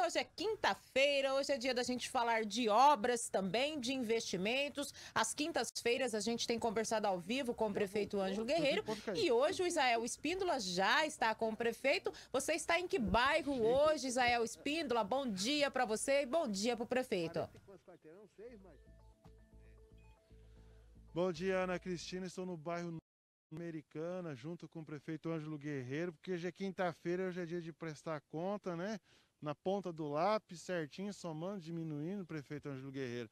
Hoje é quinta-feira, hoje é dia da gente falar de obras também, de investimentos. Às quintas-feiras a gente tem conversado ao vivo com o prefeito uhum. Ângelo Guerreiro. Uhum. Uhum. E hoje o Isael Espíndola já está com o prefeito. Você está em que bairro hoje, Isael Espíndola? Bom dia para você e bom dia para o prefeito. Bom dia, Ana Cristina. Estou no bairro Americana, junto com o prefeito Ângelo Guerreiro, porque hoje é quinta-feira, hoje é dia de prestar conta, né? na ponta do lápis, certinho, somando, diminuindo, prefeito Ângelo Guerreiro.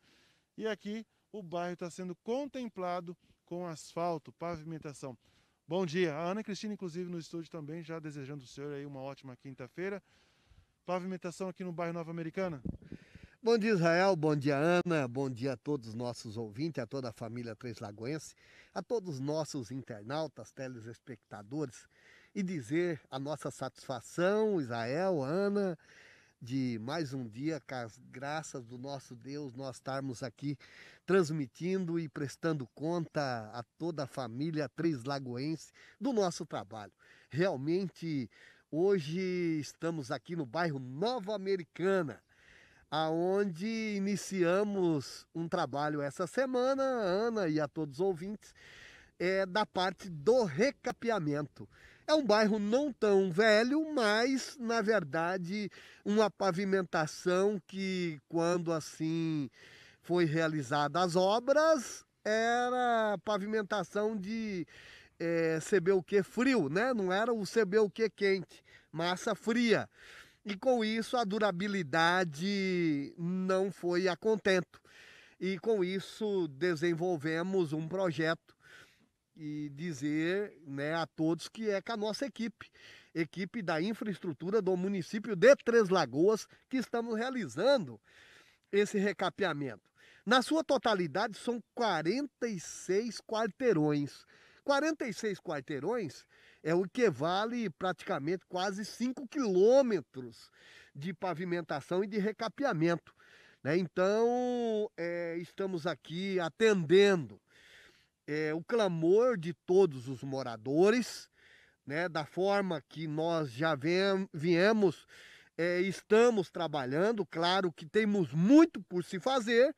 E aqui o bairro está sendo contemplado com asfalto, pavimentação. Bom dia, a Ana Cristina, inclusive, no estúdio também, já desejando o senhor aí uma ótima quinta-feira. Pavimentação aqui no bairro Nova Americana. Bom dia, Israel. Bom dia, Ana. Bom dia a todos os nossos ouvintes, a toda a família Três Lagoense, a todos os nossos internautas, telespectadores e dizer a nossa satisfação, Israel, Ana, de mais um dia, com as graças do nosso Deus, nós estarmos aqui transmitindo e prestando conta a toda a família três lagoenses do nosso trabalho. Realmente, hoje estamos aqui no bairro Nova Americana, aonde iniciamos um trabalho essa semana, Ana e a todos os ouvintes, é, da parte do recapeamento. É um bairro não tão velho, mas, na verdade, uma pavimentação que, quando assim foi realizada as obras, era pavimentação de é, eh, CBUQ frio, né? Não era o CBUQ quente, massa fria. E com isso a durabilidade não foi a contento. E com isso desenvolvemos um projeto e dizer né, a todos que é com a nossa equipe, equipe da infraestrutura do município de Três Lagoas, que estamos realizando esse recapeamento. Na sua totalidade, são 46 quarteirões. 46 quarteirões é o que vale praticamente quase 5 quilômetros de pavimentação e de recapeamento. Né? Então, é, estamos aqui atendendo é, o clamor de todos os moradores, né, da forma que nós já viemos, é, estamos trabalhando, claro que temos muito por se fazer,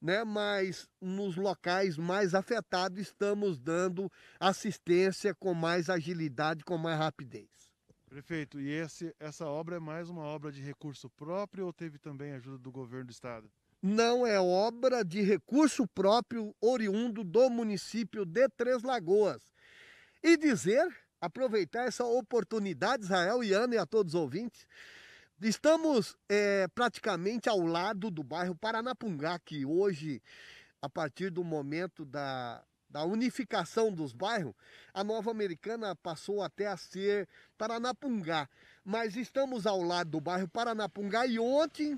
né, mas nos locais mais afetados estamos dando assistência com mais agilidade, com mais rapidez. Prefeito, e esse, essa obra é mais uma obra de recurso próprio ou teve também ajuda do governo do estado? não é obra de recurso próprio oriundo do município de Três Lagoas. E dizer, aproveitar essa oportunidade, Israel e Ana e a todos os ouvintes, estamos é, praticamente ao lado do bairro Paranapungá, que hoje, a partir do momento da, da unificação dos bairros, a Nova Americana passou até a ser Paranapungá. Mas estamos ao lado do bairro Paranapungá e ontem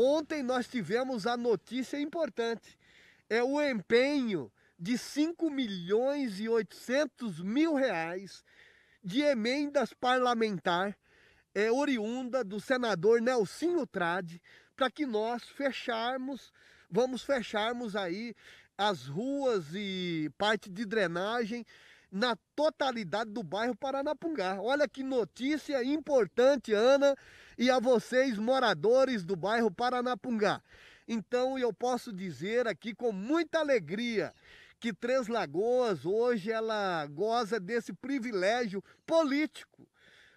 Ontem nós tivemos a notícia importante. É o empenho de 5 milhões e 800 mil reais de emendas parlamentar é, oriunda do senador Nelsinho Trade para que nós fecharmos, vamos fecharmos aí as ruas e parte de drenagem na totalidade do bairro Paranapungá. Olha que notícia importante, Ana, e a vocês moradores do bairro Paranapungá. Então eu posso dizer aqui com muita alegria que Três Lagoas hoje ela goza desse privilégio político.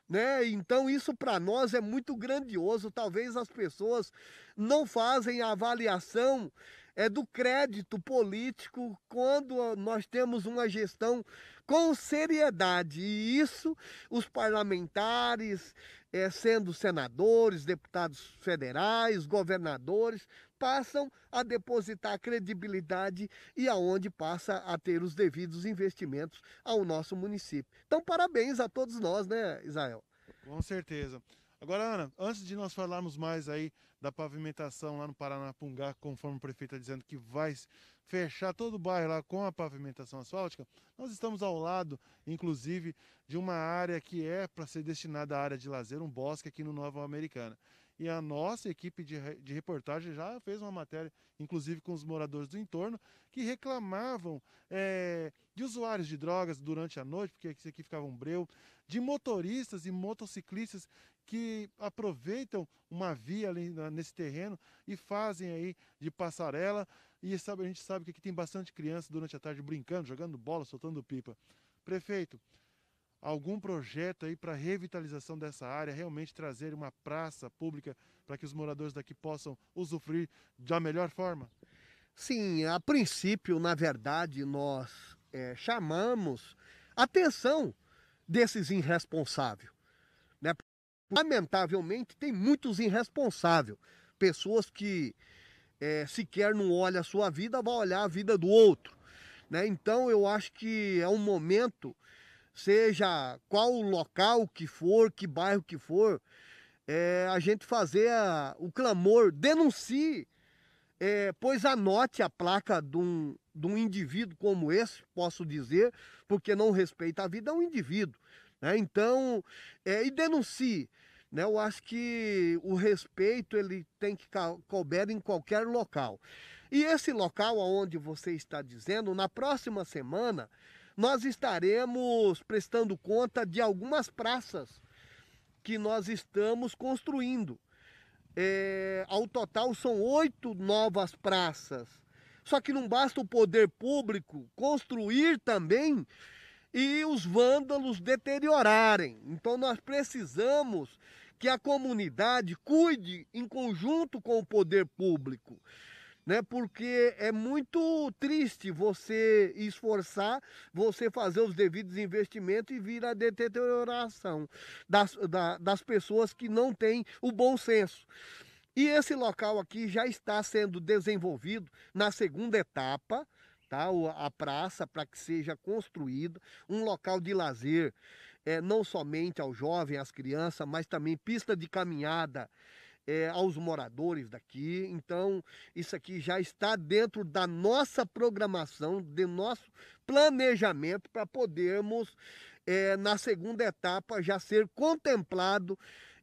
Né? Então isso para nós é muito grandioso. Talvez as pessoas não fazem a avaliação é do crédito político quando nós temos uma gestão com seriedade. E isso os parlamentares, é, sendo senadores, deputados federais, governadores, passam a depositar credibilidade e aonde passa a ter os devidos investimentos ao nosso município. Então, parabéns a todos nós, né, Israel? Com certeza. Agora, Ana, antes de nós falarmos mais aí da pavimentação lá no Paranapungá, conforme o prefeito está dizendo que vai fechar todo o bairro lá com a pavimentação asfáltica, nós estamos ao lado, inclusive, de uma área que é para ser destinada à área de lazer, um bosque aqui no Nova Americana. E a nossa equipe de, de reportagem já fez uma matéria, inclusive com os moradores do entorno, que reclamavam é, de usuários de drogas durante a noite, porque aqui ficava um breu, de motoristas e motociclistas que aproveitam uma via ali nesse terreno e fazem aí de passarela. E sabe, a gente sabe que aqui tem bastante criança durante a tarde brincando, jogando bola, soltando pipa. Prefeito, algum projeto aí para revitalização dessa área, realmente trazer uma praça pública para que os moradores daqui possam usufruir da melhor forma? Sim, a princípio, na verdade, nós é, chamamos atenção desses irresponsáveis. Lamentavelmente, tem muitos irresponsáveis, pessoas que é, sequer não olham a sua vida, vai olhar a vida do outro. Né? Então, eu acho que é um momento, seja qual local que for, que bairro que for, é, a gente fazer a, o clamor, denuncie, é, pois anote a placa de um, de um indivíduo como esse, posso dizer, porque não respeita a vida, é um indivíduo. Né? Então, é, e denuncie. Né? Eu acho que o respeito ele tem que couber em qualquer local. E esse local aonde você está dizendo, na próxima semana, nós estaremos prestando conta de algumas praças que nós estamos construindo. É, ao total são oito novas praças. Só que não basta o poder público construir também e os vândalos deteriorarem. Então nós precisamos que a comunidade cuide em conjunto com o poder público, né? Porque é muito triste você esforçar, você fazer os devidos investimentos e vir a deterioração das, da, das pessoas que não têm o bom senso. E esse local aqui já está sendo desenvolvido na segunda etapa, a praça para que seja construída um local de lazer, é, não somente ao jovem, às crianças, mas também pista de caminhada é, aos moradores daqui. Então, isso aqui já está dentro da nossa programação, do nosso planejamento para podermos, é, na segunda etapa, já ser contemplado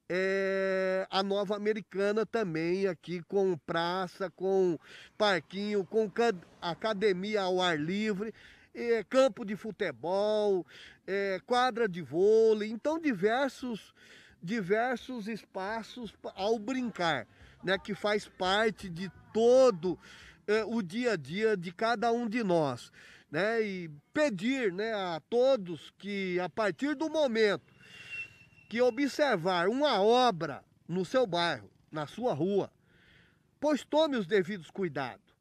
é, a Nova Americana também aqui com praça, com parquinho, com academia ao ar livre, é, campo de futebol, é, quadra de vôlei, então diversos, diversos espaços ao brincar, né, que faz parte de todo é, o dia a dia de cada um de nós, né, e pedir, né, a todos que a partir do momento que observar uma obra no seu bairro, na sua rua, pois tome os devidos cuidados,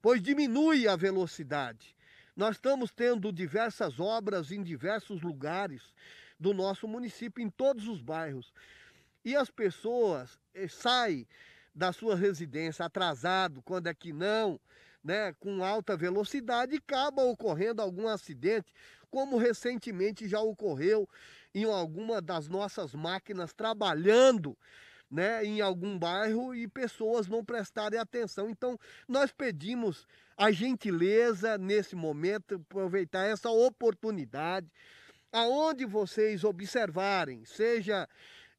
pois diminui a velocidade. Nós estamos tendo diversas obras em diversos lugares do nosso município, em todos os bairros. E as pessoas eh, saem da sua residência atrasado, quando é que não, né, com alta velocidade, e acaba ocorrendo algum acidente, como recentemente já ocorreu em alguma das nossas máquinas trabalhando né, em algum bairro e pessoas não prestarem atenção. Então, nós pedimos a gentileza nesse momento, aproveitar essa oportunidade, aonde vocês observarem, seja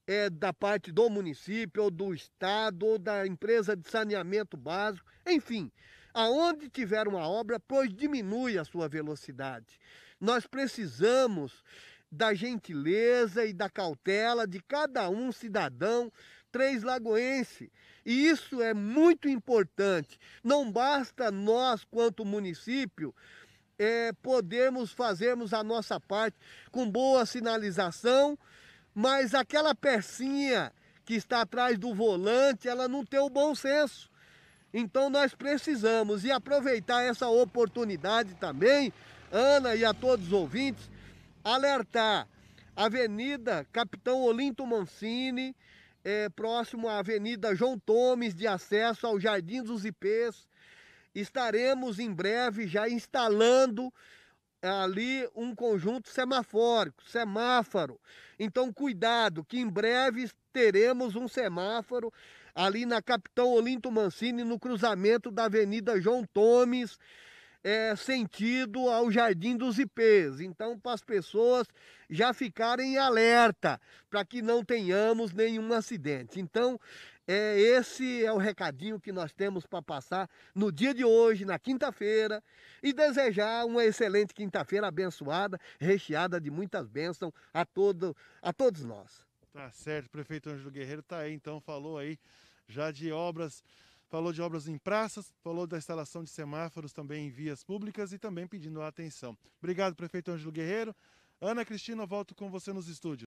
é, da parte do município, ou do estado, ou da empresa de saneamento básico, enfim, aonde tiver uma obra, pois diminui a sua velocidade. Nós precisamos da gentileza e da cautela de cada um cidadão três lagoense. E isso é muito importante. Não basta nós, quanto município, é, podermos fazermos a nossa parte com boa sinalização, mas aquela pecinha que está atrás do volante, ela não tem o bom senso. Então nós precisamos e aproveitar essa oportunidade também, Ana e a todos os ouvintes, alertar. Avenida Capitão Olinto Mancini, é, próximo à Avenida João Tomes, de acesso ao Jardim dos Ipês. Estaremos em breve já instalando é, ali um conjunto semafórico, semáforo. Então, cuidado, que em breve teremos um semáforo ali na Capitão Olinto Mancini, no cruzamento da Avenida João Tomes é, sentido ao Jardim dos IPs. Então, para as pessoas já ficarem alerta, para que não tenhamos nenhum acidente. Então, é, esse é o recadinho que nós temos para passar no dia de hoje, na quinta-feira, e desejar uma excelente quinta-feira abençoada, recheada de muitas bênçãos a, todo, a todos nós. Tá certo, prefeito Ângelo Guerreiro tá aí, então falou aí já de obras falou de obras em praças, falou da instalação de semáforos também em vias públicas e também pedindo a atenção. Obrigado, prefeito Ângelo Guerreiro. Ana Cristina, volto com você nos estúdios.